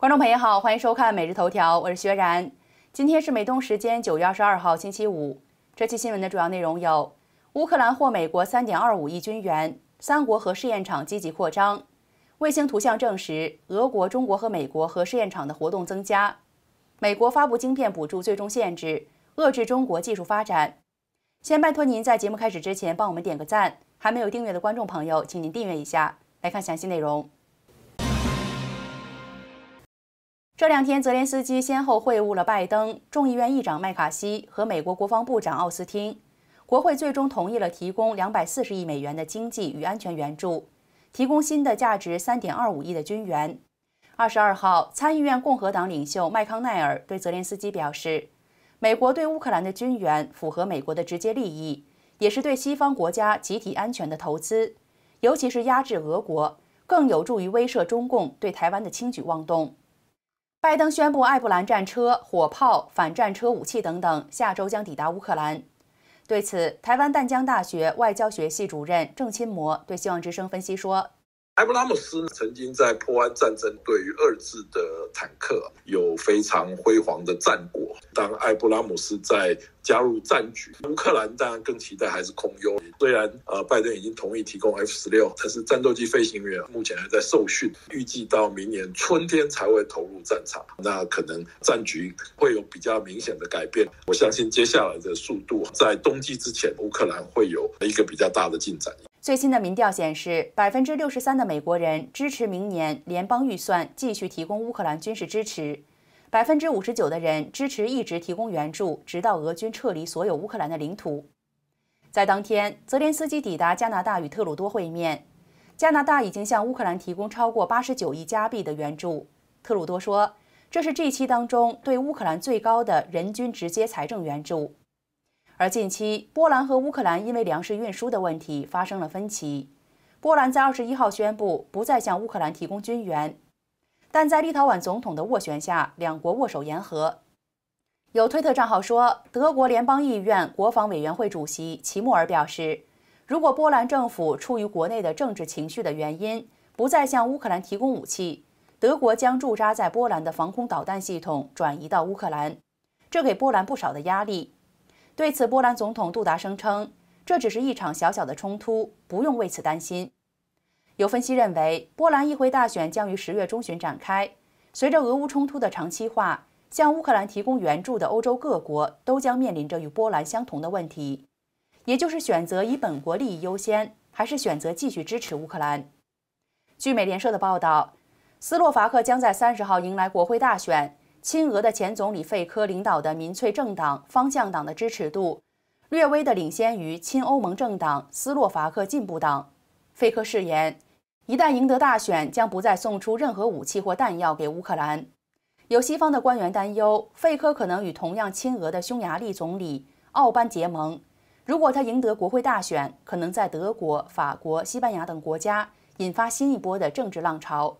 观众朋友好，欢迎收看《每日头条》，我是薛然。今天是美东时间九月二十二号星期五。这期新闻的主要内容有：乌克兰获美国三点二五亿军援；三国核试验场积极扩张；卫星图像证实俄国、中国和美国核试验场的活动增加；美国发布晶片补助最终限制，遏制中国技术发展。先拜托您在节目开始之前帮我们点个赞，还没有订阅的观众朋友，请您订阅一下，来看详细内容。这两天，泽连斯基先后会晤了拜登、众议院议长麦卡锡和美国国防部长奥斯汀。国会最终同意了提供两百四十亿美元的经济与安全援助，提供新的价值三点二五亿的军援。二十二号，参议院共和党领袖麦康奈尔对泽连斯基表示，美国对乌克兰的军援符合美国的直接利益，也是对西方国家集体安全的投资，尤其是压制俄国，更有助于威慑中共对台湾的轻举妄动。拜登宣布，艾布兰战车、火炮、反战车武器等等，下周将抵达乌克兰。对此，台湾淡江大学外交学系主任郑钦模对《希望之声》分析说：“埃布拉姆斯曾经在破兰战争对于二战的坦克有非常辉煌的战果。”当埃布拉姆斯在加入战局，乌克兰当然更期待还是空优。虽然呃，拜登已经同意提供 F 十六，但是战斗机飞行员目前还在受训，预计到明年春天才会投入战场。那可能战局会有比较明显的改变。我相信接下来的速度，在冬季之前，乌克兰会有一个比较大的进展。最新的民调显示，百分之六十三的美国人支持明年联邦预算继续提供乌克兰军事支持。百分之五十九的人支持一直提供援助，直到俄军撤离所有乌克兰的领土。在当天，泽连斯基抵达加拿大与特鲁多会面。加拿大已经向乌克兰提供超过八十九亿加币的援助。特鲁多说，这是这期当中对乌克兰最高的人均直接财政援助。而近期，波兰和乌克兰因为粮食运输的问题发生了分歧。波兰在二十一号宣布不再向乌克兰提供军援。但在立陶宛总统的斡旋下，两国握手言和。有推特账号说，德国联邦议院国防委员会主席齐默尔表示，如果波兰政府出于国内的政治情绪的原因不再向乌克兰提供武器，德国将驻扎在波兰的防空导弹系统转移到乌克兰，这给波兰不少的压力。对此，波兰总统杜达声称，这只是一场小小的冲突，不用为此担心。有分析认为，波兰议会大选将于十月中旬展开。随着俄乌冲突的长期化，向乌克兰提供援助的欧洲各国都将面临着与波兰相同的问题，也就是选择以本国利益优先，还是选择继续支持乌克兰。据美联社的报道，斯洛伐克将在三十号迎来国会大选。亲俄的前总理费科领导的民粹政党方向党的支持度，略微的领先于亲欧盟政党斯洛伐克进步党。费科誓言。一旦赢得大选，将不再送出任何武器或弹药给乌克兰。有西方的官员担忧，费科可能与同样亲俄的匈牙利总理奥班结盟。如果他赢得国会大选，可能在德国、法国、西班牙等国家引发新一波的政治浪潮。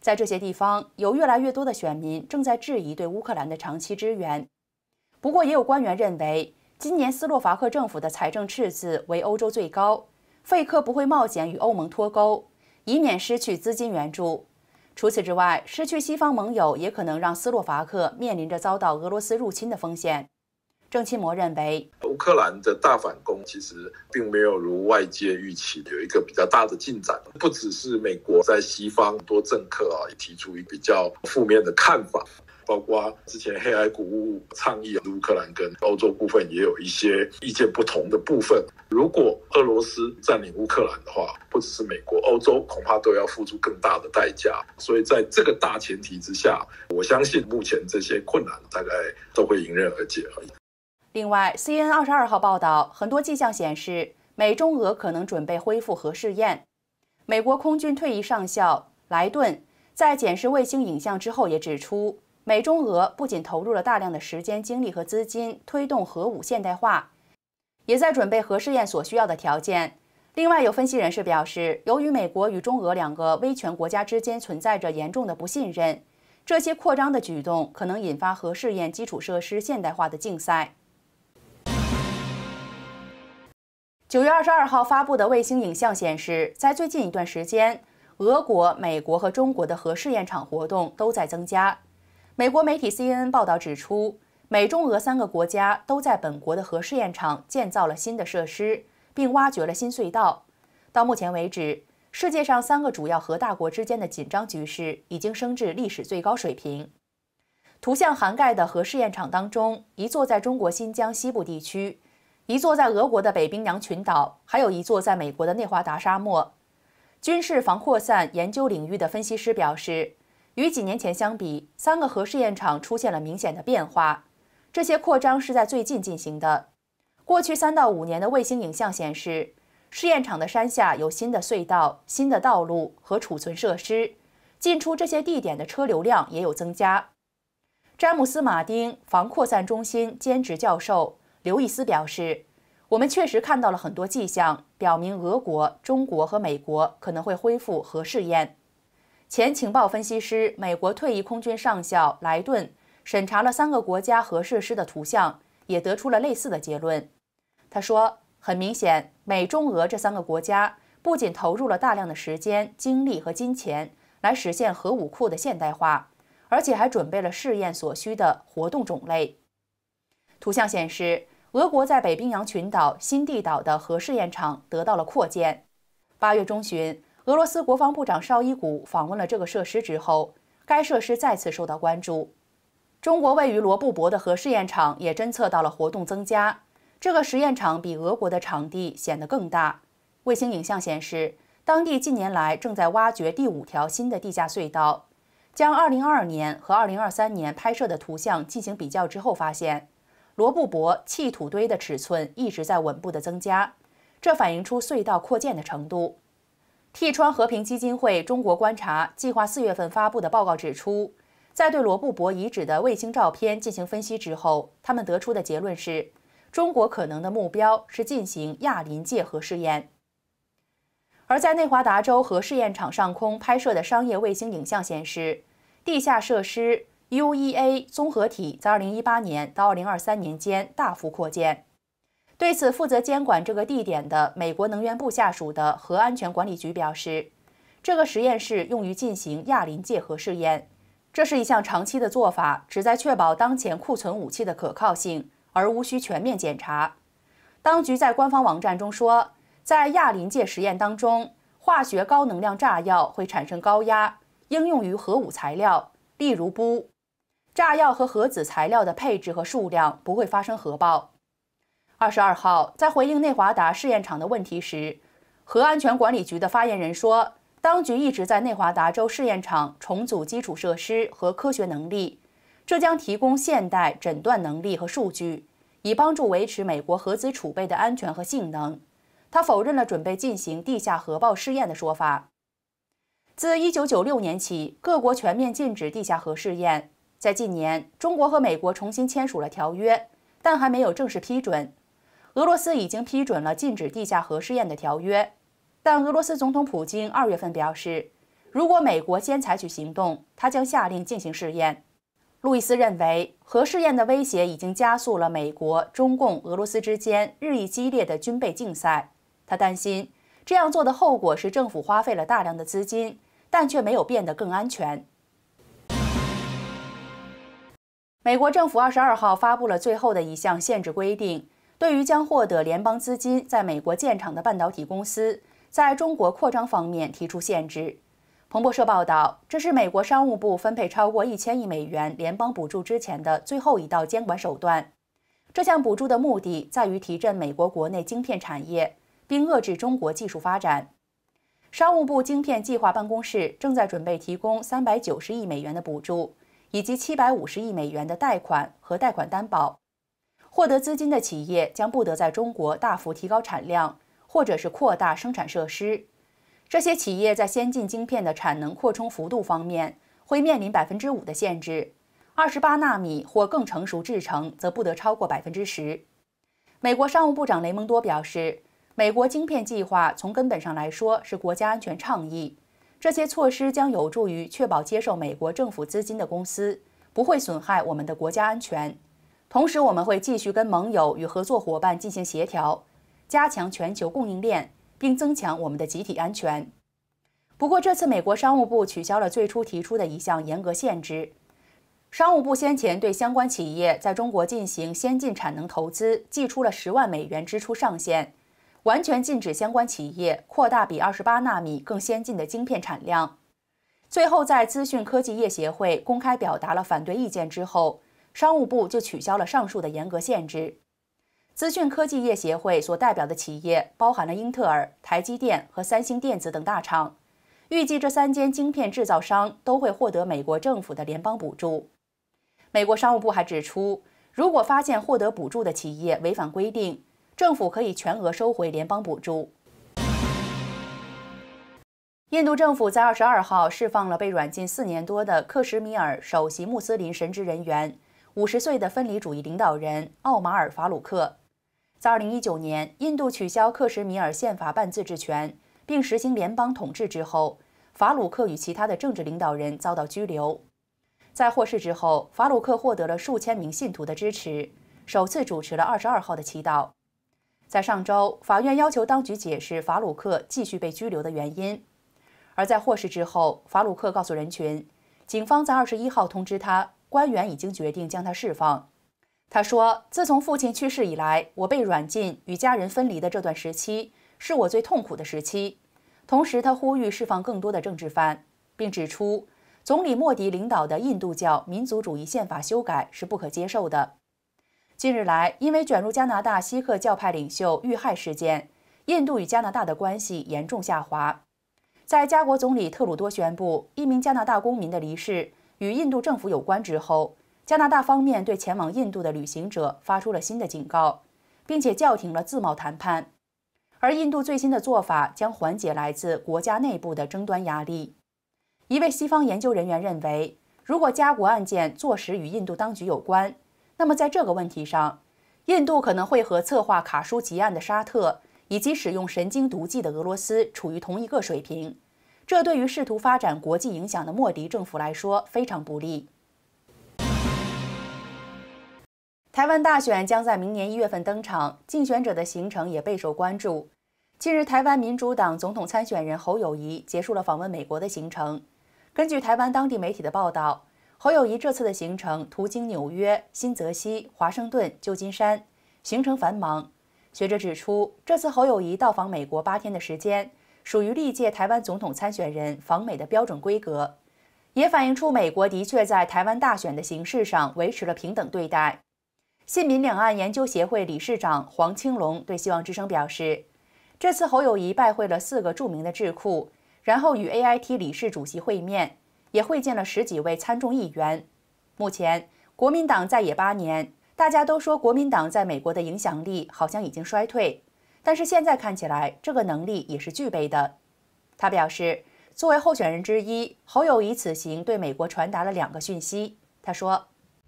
在这些地方，有越来越多的选民正在质疑对乌克兰的长期支援。不过，也有官员认为，今年斯洛伐克政府的财政赤字为欧洲最高，费科不会冒险与欧盟脱钩。以免失去资金援助。除此之外，失去西方盟友也可能让斯洛伐克面临着遭到俄罗斯入侵的风险。郑钦模认为，乌克兰的大反攻其实并没有如外界预期有一个比较大的进展，不只是美国在西方多政客啊提出一比较负面的看法。包括之前黑海谷物倡议乌克兰跟欧洲部分也有一些意见不同的部分。如果俄罗斯占领乌克兰的话，不只是美国、欧洲恐怕都要付出更大的代价。所以在这个大前提之下，我相信目前这些困难大概都会迎刃而解。另外，C N 二十二号报道，很多迹象显示美中俄可能准备恢复核试验。美国空军退役上校莱顿在检视卫星影像之后，也指出。美、中、俄不仅投入了大量的时间、精力和资金推动核武现代化，也在准备核试验所需要的条件。另外，有分析人士表示，由于美国与中俄两个威权国家之间存在着严重的不信任，这些扩张的举动可能引发核试验基础设施现代化的竞赛。九月二十二号发布的卫星影像显示，在最近一段时间，俄国、美国和中国的核试验场活动都在增加。美国媒体 CNN 报道指出，美、中、俄三个国家都在本国的核试验场建造了新的设施，并挖掘了新隧道。到目前为止，世界上三个主要核大国之间的紧张局势已经升至历史最高水平。图像涵盖的核试验场当中，一座在中国新疆西部地区，一座在俄国的北冰洋群岛，还有一座在美国的内华达沙漠。军事防扩散研究领域的分析师表示。与几年前相比，三个核试验场出现了明显的变化。这些扩张是在最近进行的。过去三到五年的卫星影像显示，试验场的山下有新的隧道、新的道路和储存设施，进出这些地点的车流量也有增加。詹姆斯·马丁防扩散中心兼职教授刘易斯表示：“我们确实看到了很多迹象，表明俄国、中国和美国可能会恢复核试验。”前情报分析师、美国退役空军上校莱顿审查了三个国家核设施的图像，也得出了类似的结论。他说：“很明显，美、中、俄这三个国家不仅投入了大量的时间、精力和金钱来实现核武库的现代化，而且还准备了试验所需的活动种类。”图像显示，俄国在北冰洋群岛新地岛的核试验场得到了扩建。八月中旬。俄罗斯国防部长绍伊古访问了这个设施之后，该设施再次受到关注。中国位于罗布泊的核试验场也侦测到了活动增加。这个实验场比俄国的场地显得更大。卫星影像显示，当地近年来正在挖掘第五条新的地下隧道。将2022年和2023年拍摄的图像进行比较之后，发现罗布泊弃土堆的尺寸一直在稳步的增加，这反映出隧道扩建的程度。替川和平基金会中国观察计划四月份发布的报告指出，在对罗布泊遗址的卫星照片进行分析之后，他们得出的结论是，中国可能的目标是进行亚临界核试验。而在内华达州核试验场上空拍摄的商业卫星影像显示，地下设施 UEA 综合体在2018年到2023年间大幅扩建。对此，负责监管这个地点的美国能源部下属的核安全管理局表示，这个实验室用于进行亚临界核试验，这是一项长期的做法，旨在确保当前库存武器的可靠性，而无需全面检查。当局在官方网站中说，在亚临界实验当中，化学高能量炸药会产生高压，应用于核武材料，例如钴。炸药和核子材料的配置和数量不会发生核爆。二十二号，在回应内华达试验场的问题时，核安全管理局的发言人说，当局一直在内华达州试验场重组基础设施和科学能力，这将提供现代诊断能力和数据，以帮助维持美国核子储备的安全和性能。他否认了准备进行地下核爆试验的说法。自一九九六年起，各国全面禁止地下核试验。在近年，中国和美国重新签署了条约，但还没有正式批准。俄罗斯已经批准了禁止地下核试验的条约，但俄罗斯总统普京二月份表示，如果美国先采取行动，他将下令进行试验。路易斯认为，核试验的威胁已经加速了美国、中共、俄罗斯之间日益激烈的军备竞赛。他担心，这样做的后果是政府花费了大量的资金，但却没有变得更安全。美国政府二十二号发布了最后的一项限制规定。对于将获得联邦资金在美国建厂的半导体公司在中国扩张方面提出限制，彭博社报道，这是美国商务部分配超过一千亿美元联邦补助之前的最后一道监管手段。这项补助的目的在于提振美国国内晶片产业，并遏制中国技术发展。商务部晶片计划办公室正在准备提供三百九十亿美元的补助，以及七百五十亿美元的贷款和贷款担保。获得资金的企业将不得在中国大幅提高产量，或者是扩大生产设施。这些企业在先进晶片的产能扩充幅度方面会面临百分之五的限制，二十八纳米或更成熟制程则不得超过百分之十。美国商务部长雷蒙多表示：“美国晶片计划从根本上来说是国家安全倡议，这些措施将有助于确保接受美国政府资金的公司不会损害我们的国家安全。”同时，我们会继续跟盟友与合作伙伴进行协调，加强全球供应链，并增强我们的集体安全。不过，这次美国商务部取消了最初提出的一项严格限制。商务部先前对相关企业在中国进行先进产能投资，计出了十万美元支出上限，完全禁止相关企业扩大比二十八纳米更先进的晶片产量。最后，在资讯科技业协会公开表达了反对意见之后。商务部就取消了上述的严格限制。资讯科技业协会所代表的企业包含了英特尔、台积电和三星电子等大厂，预计这三间晶片制造商都会获得美国政府的联邦补助。美国商务部还指出，如果发现获得补助的企业违反规定，政府可以全额收回联邦补助。印度政府在二十二号释放了被软禁四年多的克什米尔首席穆斯林神职人员。五十岁的分离主义领导人奥马尔·法鲁克，在2019年印度取消克什米尔宪法半自治权并实行联邦统治之后，法鲁克与其他的政治领导人遭到拘留。在获释之后，法鲁克获得了数千名信徒的支持，首次主持了22号的祈祷。在上周，法院要求当局解释法鲁克继续被拘留的原因。而在获释之后，法鲁克告诉人群，警方在21号通知他。官员已经决定将他释放。他说：“自从父亲去世以来，我被软禁与家人分离的这段时期是我最痛苦的时期。”同时，他呼吁释放更多的政治犯，并指出总理莫迪领导的印度教民族主义宪法修改是不可接受的。近日来，因为卷入加拿大锡克教派领袖遇害事件，印度与加拿大的关系严重下滑。在加国总理特鲁多宣布一名加拿大公民的离世。与印度政府有关之后，加拿大方面对前往印度的旅行者发出了新的警告，并且叫停了自贸谈判。而印度最新的做法将缓解来自国家内部的争端压力。一位西方研究人员认为，如果加国案件坐实与印度当局有关，那么在这个问题上，印度可能会和策划卡舒吉案的沙特以及使用神经毒剂的俄罗斯处于同一个水平。这对于试图发展国际影响的莫迪政府来说非常不利。台湾大选将在明年一月份登场，竞选者的行程也备受关注。近日，台湾民主党总统参选人侯友谊结束了访问美国的行程。根据台湾当地媒体的报道，侯友谊这次的行程途经纽约、新泽西、华盛顿、旧金山，行程繁忙。学者指出，这次侯友谊到访美国八天的时间。属于历届台湾总统参选人访美的标准规格，也反映出美国的确在台湾大选的形式上维持了平等对待。信民两岸研究协会理事长黄青龙对《希望之声》表示，这次侯友谊拜会了四个著名的智库，然后与 AIT 理事主席会面，也会见了十几位参众议员。目前国民党在野八年，大家都说国民党在美国的影响力好像已经衰退。但是现在看起来，这个能力也是具备的。他表示，作为候选人之一，侯友谊此行对美国传达了两个讯息。他说，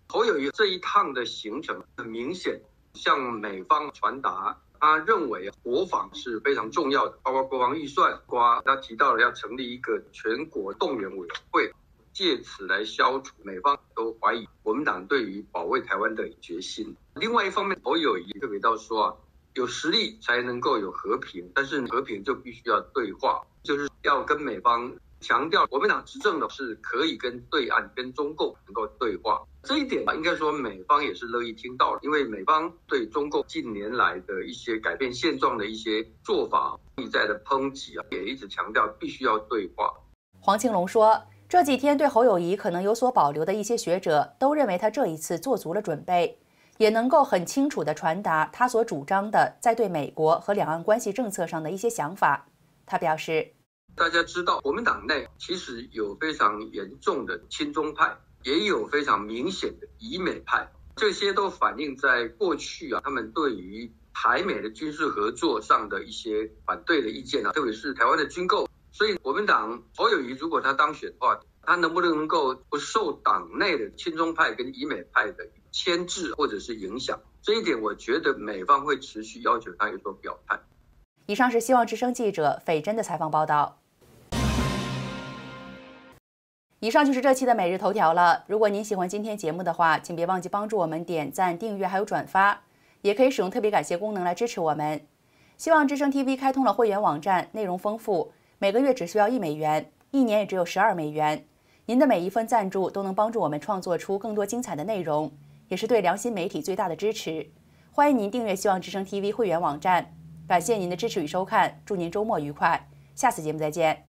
侯友谊这一趟的行程很明显向美方传达，他认为国防是非常重要的，包括国防预算，包他提到了要成立一个全国动员委员会，借此来消除美方都怀疑我们党对于保卫台湾的决心。另外一方面，侯友谊特别到说啊。有实力才能够有和平，但是和平就必须要对话，就是要跟美方强调，国民党执政的是可以跟对岸、跟中共能够对话这一点应该说，美方也是乐意听到，因为美方对中共近年来的一些改变现状的一些做法，内在的抨击啊，也一直强调必须要对话。黄庆龙说，这几天对侯友谊可能有所保留的一些学者，都认为他这一次做足了准备。也能够很清楚地传达他所主张的在对美国和两岸关系政策上的一些想法。他表示，大家知道我们党内其实有非常严重的亲中派，也有非常明显的以美派，这些都反映在过去啊，他们对于台美的军事合作上的一些反对的意见啊，特别是台湾的军购。所以，我们党侯友谊如果他当选的话，他能不能够不受党内的亲中派跟以美派的牵制或者是影响？这一点，我觉得美方会持续要求他有所表态。以上是希望之声记者斐珍的采访报道。以上就是这期的每日头条了。如果您喜欢今天节目的话，请别忘记帮助我们点赞、订阅还有转发，也可以使用特别感谢功能来支持我们。希望之声 TV 开通了会员网站，内容丰富，每个月只需要一美元，一年也只有十二美元。您的每一份赞助都能帮助我们创作出更多精彩的内容，也是对良心媒体最大的支持。欢迎您订阅《希望之声》TV 会员网站。感谢您的支持与收看，祝您周末愉快！下次节目再见。